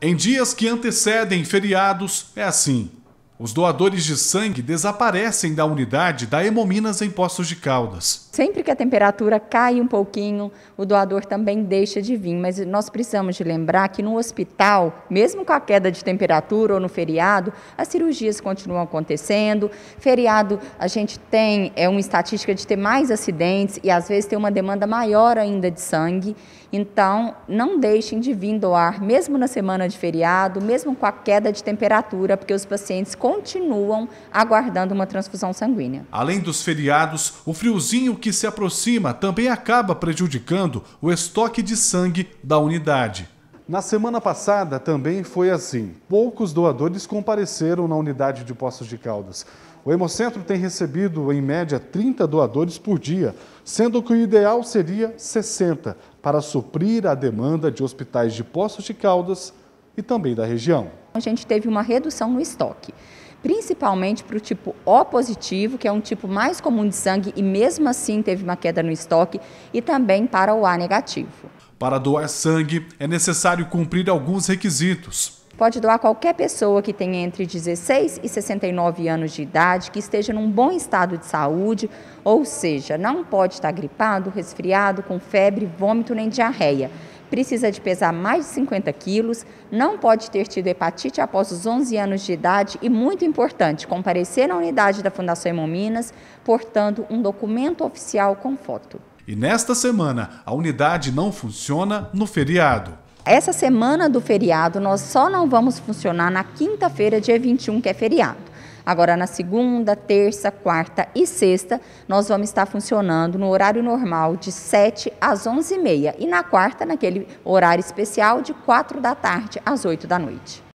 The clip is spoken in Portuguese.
Em dias que antecedem feriados, é assim. Os doadores de sangue desaparecem da unidade da Hemominas em Poços de Caldas. Sempre que a temperatura cai um pouquinho, o doador também deixa de vir, mas nós precisamos de lembrar que no hospital, mesmo com a queda de temperatura ou no feriado, as cirurgias continuam acontecendo. Feriado, a gente tem é uma estatística de ter mais acidentes e às vezes tem uma demanda maior ainda de sangue. Então, não deixem de vir doar, mesmo na semana de feriado, mesmo com a queda de temperatura, porque os pacientes continuam aguardando uma transfusão sanguínea. Além dos feriados, o friozinho que se aproxima também acaba prejudicando o estoque de sangue da unidade. Na semana passada também foi assim. Poucos doadores compareceram na unidade de Poços de Caldas. O Hemocentro tem recebido, em média, 30 doadores por dia, sendo que o ideal seria 60 para suprir a demanda de hospitais de Poços de Caldas e também da região a gente teve uma redução no estoque, principalmente para o tipo O positivo, que é um tipo mais comum de sangue e mesmo assim teve uma queda no estoque, e também para o A negativo. Para doar sangue, é necessário cumprir alguns requisitos. Pode doar qualquer pessoa que tenha entre 16 e 69 anos de idade, que esteja num bom estado de saúde, ou seja, não pode estar gripado, resfriado, com febre, vômito nem diarreia precisa de pesar mais de 50 quilos, não pode ter tido hepatite após os 11 anos de idade e, muito importante, comparecer na unidade da Fundação Hemominas, portando um documento oficial com foto. E nesta semana, a unidade não funciona no feriado. Essa semana do feriado, nós só não vamos funcionar na quinta-feira, dia 21, que é feriado. Agora, na segunda, terça, quarta e sexta, nós vamos estar funcionando no horário normal de 7 às 11h30 e na quarta, naquele horário especial, de 4 da tarde às 8 da noite.